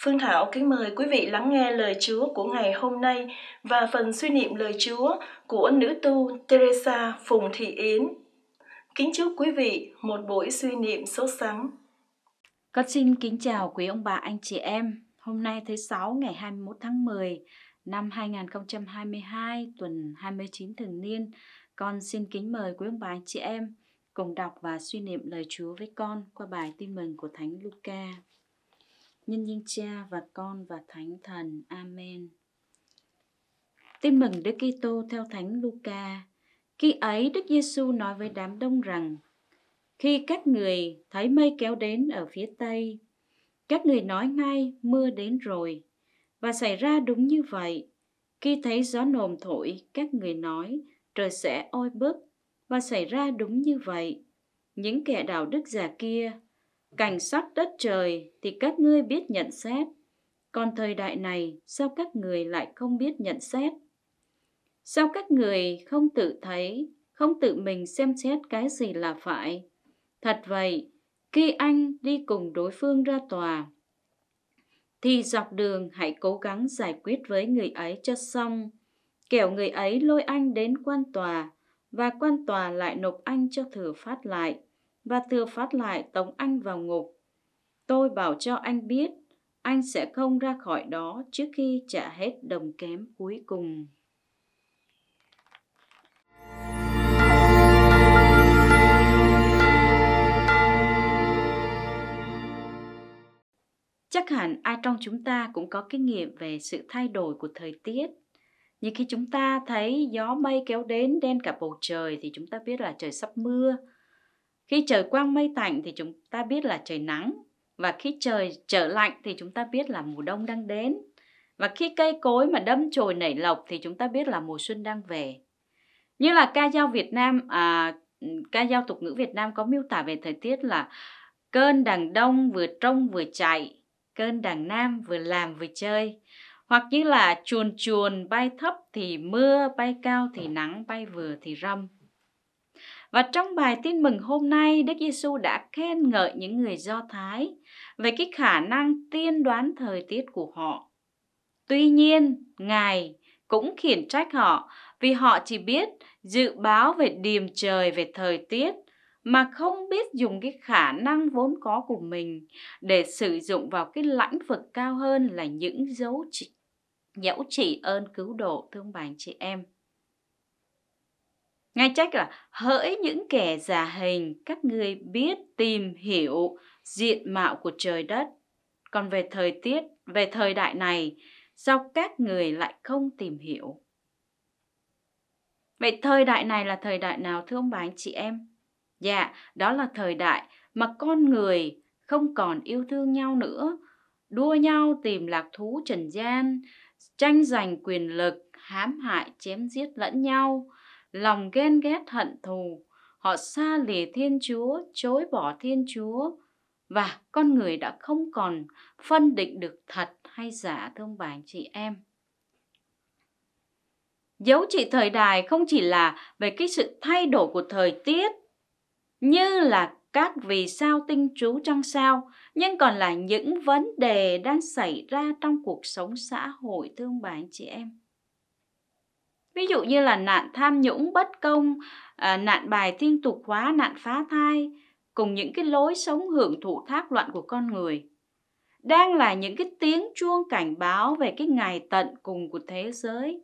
Phương Thảo kính mời quý vị lắng nghe lời Chúa của ngày hôm nay và phần suy niệm lời Chúa của nữ tu Teresa Phùng Thị Yến. Kính chúc quý vị một buổi suy niệm sốt sắng. Con xin kính chào quý ông bà anh chị em. Hôm nay thứ sáu ngày 21 tháng 10 năm 2022 tuần 29 thường niên, con xin kính mời quý ông bà anh chị em cùng đọc và suy niệm lời Chúa với con qua bài tin mừng của Thánh Luca nhân danh Cha và Con và Thánh Thần. Amen. Tin mừng Đức Kitô theo Thánh Luca. Khi ấy Đức Giêsu nói với đám đông rằng: Khi các người thấy mây kéo đến ở phía tây, các người nói ngay mưa đến rồi. Và xảy ra đúng như vậy. Khi thấy gió nồm thổi, các người nói trời sẽ oi bức và xảy ra đúng như vậy. Những kẻ đạo đức giả kia cảnh sắc đất trời thì các ngươi biết nhận xét, còn thời đại này sao các người lại không biết nhận xét? Sao các người không tự thấy, không tự mình xem xét cái gì là phải? Thật vậy, khi anh đi cùng đối phương ra tòa, thì dọc đường hãy cố gắng giải quyết với người ấy cho xong. Kẻo người ấy lôi anh đến quan tòa và quan tòa lại nộp anh cho thừa phát lại và thừa phát lại tống anh vào ngục. Tôi bảo cho anh biết, anh sẽ không ra khỏi đó trước khi trả hết đồng kém cuối cùng. Chắc hẳn ai trong chúng ta cũng có kinh nghiệm về sự thay đổi của thời tiết. Nhưng khi chúng ta thấy gió mây kéo đến đen cả bầu trời thì chúng ta biết là trời sắp mưa – khi trời quang mây tạnh thì chúng ta biết là trời nắng và khi trời trở lạnh thì chúng ta biết là mùa đông đang đến. Và khi cây cối mà đâm chồi nảy lộc thì chúng ta biết là mùa xuân đang về. Như là ca dao Việt Nam à, ca dao tục ngữ Việt Nam có miêu tả về thời tiết là cơn đằng đông vừa trông vừa chạy, cơn đằng nam vừa làm vừa chơi. Hoặc như là chuồn chuồn bay thấp thì mưa, bay cao thì nắng, bay vừa thì râm. Và trong bài tin mừng hôm nay, Đức Giêsu đã khen ngợi những người Do Thái về cái khả năng tiên đoán thời tiết của họ. Tuy nhiên, Ngài cũng khiển trách họ vì họ chỉ biết dự báo về điềm trời, về thời tiết mà không biết dùng cái khả năng vốn có của mình để sử dụng vào cái lãnh vực cao hơn là những dấu chỉ, dấu chỉ ơn cứu độ thương bạn chị em. Ngài trách là hỡi những kẻ giả hình, các ngươi biết tìm hiểu diện mạo của trời đất. Còn về thời tiết, về thời đại này, sao các người lại không tìm hiểu? Vậy thời đại này là thời đại nào thưa ông bà anh chị em? Dạ, đó là thời đại mà con người không còn yêu thương nhau nữa, đua nhau tìm lạc thú trần gian, tranh giành quyền lực, hãm hại, chém giết lẫn nhau, lòng ghen ghét hận thù, họ xa lìa Thiên Chúa, chối bỏ Thiên Chúa và con người đã không còn phân định được thật hay giả thưa ông bà anh chị em. Dấu trị thời đại không chỉ là về cái sự thay đổi của thời tiết như là các vì sao tinh trú trăng sao, nhưng còn là những vấn đề đang xảy ra trong cuộc sống xã hội thưa ông bà chị em ví dụ như là nạn tham nhũng bất công à, nạn bài thiên tục hóa nạn phá thai cùng những cái lối sống hưởng thụ thác loạn của con người đang là những cái tiếng chuông cảnh báo về cái ngày tận cùng của thế giới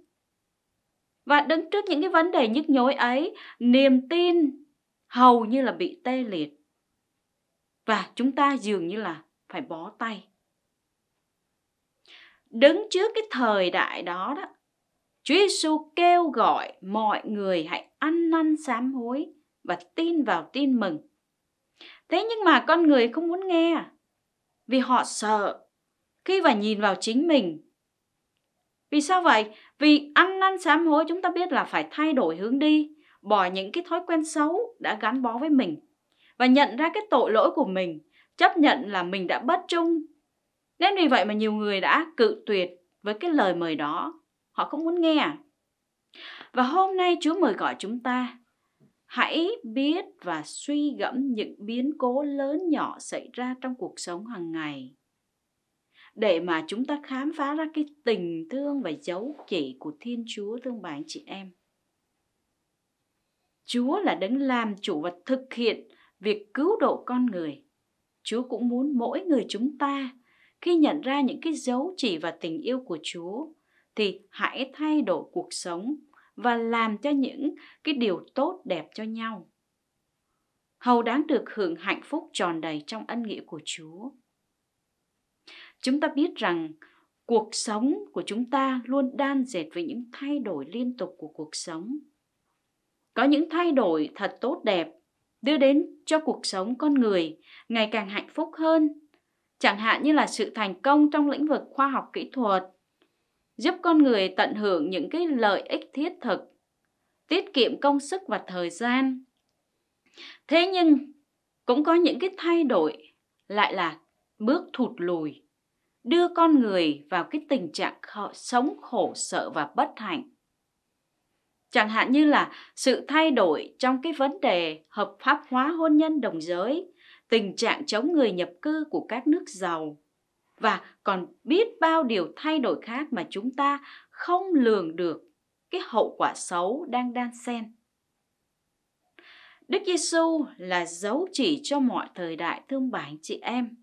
và đứng trước những cái vấn đề nhức nhối ấy niềm tin hầu như là bị tê liệt và chúng ta dường như là phải bó tay đứng trước cái thời đại đó đó Chúa Giêsu kêu gọi mọi người hãy ăn năn sám hối và tin vào tin mừng. Thế nhưng mà con người không muốn nghe vì họ sợ khi và nhìn vào chính mình. Vì sao vậy? Vì ăn năn sám hối chúng ta biết là phải thay đổi hướng đi, bỏ những cái thói quen xấu đã gắn bó với mình và nhận ra cái tội lỗi của mình, chấp nhận là mình đã bất trung. Nên vì vậy mà nhiều người đã cự tuyệt với cái lời mời đó họ không muốn nghe và hôm nay chúa mời gọi chúng ta hãy biết và suy gẫm những biến cố lớn nhỏ xảy ra trong cuộc sống hàng ngày để mà chúng ta khám phá ra cái tình thương và dấu chỉ của Thiên Chúa thương bạn chị em. Chúa là đấng làm chủ và thực hiện việc cứu độ con người. Chúa cũng muốn mỗi người chúng ta khi nhận ra những cái dấu chỉ và tình yêu của Chúa thì hãy thay đổi cuộc sống và làm cho những cái điều tốt đẹp cho nhau hầu đáng được hưởng hạnh phúc tròn đầy trong ân nghĩa của chúa chúng ta biết rằng cuộc sống của chúng ta luôn đan dệt với những thay đổi liên tục của cuộc sống có những thay đổi thật tốt đẹp đưa đến cho cuộc sống con người ngày càng hạnh phúc hơn chẳng hạn như là sự thành công trong lĩnh vực khoa học kỹ thuật giúp con người tận hưởng những cái lợi ích thiết thực, tiết kiệm công sức và thời gian. Thế nhưng cũng có những cái thay đổi lại là bước thụt lùi, đưa con người vào cái tình trạng khó, sống khổ sở và bất hạnh. Chẳng hạn như là sự thay đổi trong cái vấn đề hợp pháp hóa hôn nhân đồng giới, tình trạng chống người nhập cư của các nước giàu, và còn biết bao điều thay đổi khác mà chúng ta không lường được cái hậu quả xấu đang đan xen. Đức Giêsu là dấu chỉ cho mọi thời đại thương bà anh chị em.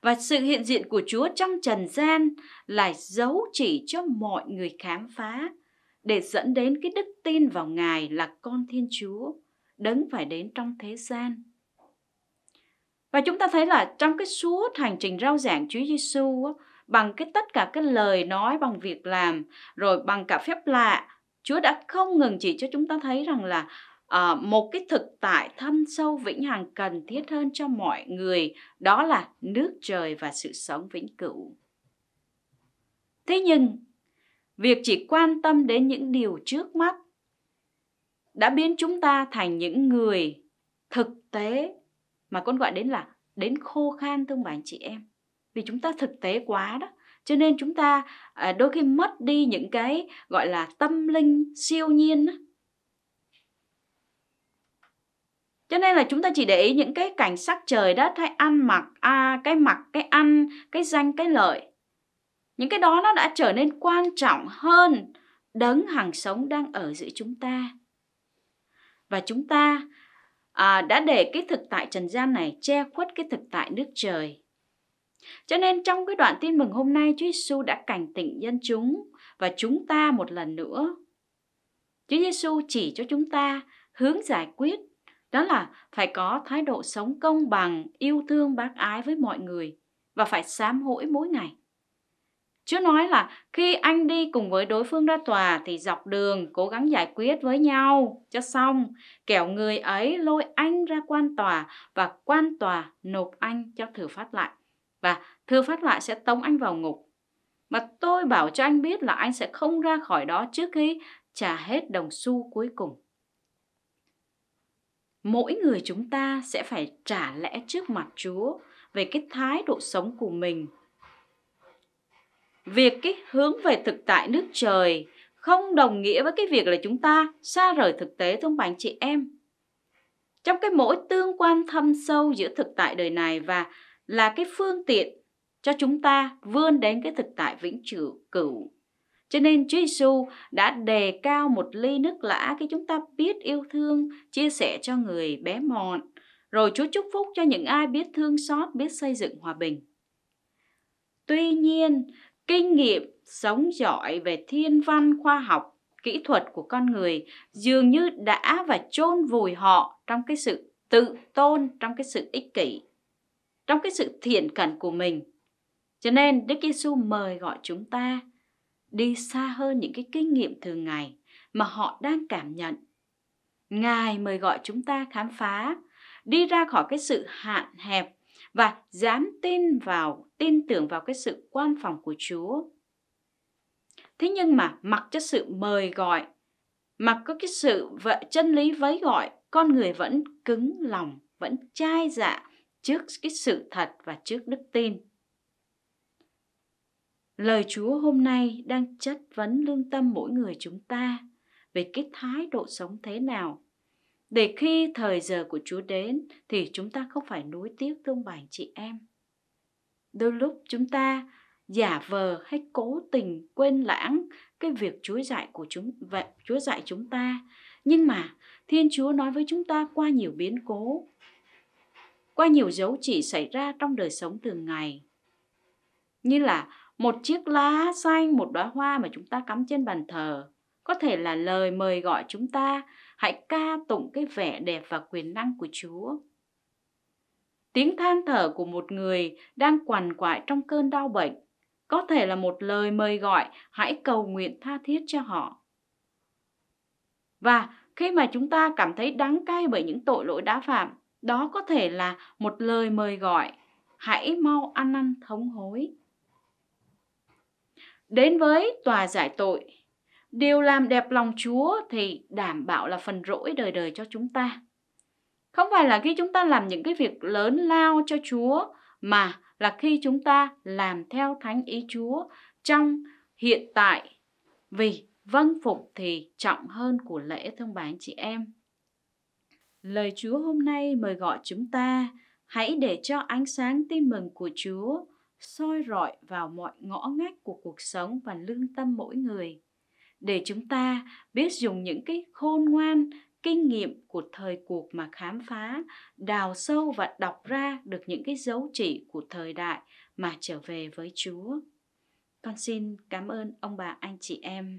Và sự hiện diện của Chúa trong trần gian là dấu chỉ cho mọi người khám phá để dẫn đến cái đức tin vào Ngài là con Thiên Chúa đấng phải đến trong thế gian và chúng ta thấy là trong cái suốt hành trình rao giảng Chúa Giêsu bằng cái tất cả cái lời nói bằng việc làm rồi bằng cả phép lạ, Chúa đã không ngừng chỉ cho chúng ta thấy rằng là à, một cái thực tại thâm sâu vĩnh hằng cần thiết hơn cho mọi người đó là nước trời và sự sống vĩnh cửu. Thế nhưng việc chỉ quan tâm đến những điều trước mắt đã biến chúng ta thành những người thực tế mà con gọi đến là đến khô khan thưa ông bà anh chị em vì chúng ta thực tế quá đó cho nên chúng ta à, đôi khi mất đi những cái gọi là tâm linh siêu nhiên đó. cho nên là chúng ta chỉ để ý những cái cảnh sắc trời đất hay ăn mặc à, cái mặc cái ăn cái danh cái lợi những cái đó nó đã trở nên quan trọng hơn đấng hàng sống đang ở giữa chúng ta và chúng ta à, đã để cái thực tại trần gian này che khuất cái thực tại nước trời. Cho nên trong cái đoạn tin mừng hôm nay Chúa Giêsu đã cảnh tỉnh dân chúng và chúng ta một lần nữa. Chúa Giêsu chỉ cho chúng ta hướng giải quyết đó là phải có thái độ sống công bằng, yêu thương bác ái với mọi người và phải sám hối mỗi ngày. Chứ nói là khi anh đi cùng với đối phương ra tòa thì dọc đường cố gắng giải quyết với nhau cho xong. Kẻo người ấy lôi anh ra quan tòa và quan tòa nộp anh cho thừa phát lại. Và thừa phát lại sẽ tống anh vào ngục. Mà tôi bảo cho anh biết là anh sẽ không ra khỏi đó trước khi trả hết đồng xu cuối cùng. Mỗi người chúng ta sẽ phải trả lẽ trước mặt Chúa về cái thái độ sống của mình việc cái hướng về thực tại nước trời không đồng nghĩa với cái việc là chúng ta xa rời thực tế thông bằng chị em trong cái mỗi tương quan thâm sâu giữa thực tại đời này và là cái phương tiện cho chúng ta vươn đến cái thực tại vĩnh cửu cửu cho nên Chúa Giêsu đã đề cao một ly nước lã khi chúng ta biết yêu thương, chia sẻ cho người bé mọn. Rồi Chúa chúc phúc cho những ai biết thương xót, biết xây dựng hòa bình. Tuy nhiên, kinh nghiệm sống giỏi về thiên văn khoa học kỹ thuật của con người dường như đã và chôn vùi họ trong cái sự tự tôn trong cái sự ích kỷ trong cái sự thiện cận của mình cho nên Đức Giêsu mời gọi chúng ta đi xa hơn những cái kinh nghiệm thường ngày mà họ đang cảm nhận ngài mời gọi chúng ta khám phá đi ra khỏi cái sự hạn hẹp và dám tin vào, tin tưởng vào cái sự quan phòng của Chúa. Thế nhưng mà mặc cho sự mời gọi, mặc có cái sự vợ chân lý vấy gọi, con người vẫn cứng lòng, vẫn chai dạ trước cái sự thật và trước đức tin. Lời Chúa hôm nay đang chất vấn lương tâm mỗi người chúng ta về cái thái độ sống thế nào để khi thời giờ của Chúa đến thì chúng ta không phải nuối tiếc thương bà chị em. Đôi lúc chúng ta giả vờ hay cố tình quên lãng cái việc Chúa dạy của chúng vậy Chúa dạy chúng ta, nhưng mà Thiên Chúa nói với chúng ta qua nhiều biến cố, qua nhiều dấu chỉ xảy ra trong đời sống thường ngày. Như là một chiếc lá xanh, một đóa hoa mà chúng ta cắm trên bàn thờ, có thể là lời mời gọi chúng ta hãy ca tụng cái vẻ đẹp và quyền năng của Chúa. Tiếng than thở của một người đang quằn quại trong cơn đau bệnh có thể là một lời mời gọi hãy cầu nguyện tha thiết cho họ. Và khi mà chúng ta cảm thấy đắng cay bởi những tội lỗi đã phạm, đó có thể là một lời mời gọi hãy mau ăn năn thống hối. Đến với tòa giải tội, điều làm đẹp lòng Chúa thì đảm bảo là phần rỗi đời đời cho chúng ta. Không phải là khi chúng ta làm những cái việc lớn lao cho Chúa mà là khi chúng ta làm theo thánh ý Chúa trong hiện tại vì vâng phục thì trọng hơn của lễ thông báo chị em. Lời Chúa hôm nay mời gọi chúng ta hãy để cho ánh sáng tin mừng của Chúa soi rọi vào mọi ngõ ngách của cuộc sống và lương tâm mỗi người để chúng ta biết dùng những cái khôn ngoan kinh nghiệm của thời cuộc mà khám phá đào sâu và đọc ra được những cái dấu chỉ của thời đại mà trở về với chúa con xin cảm ơn ông bà anh chị em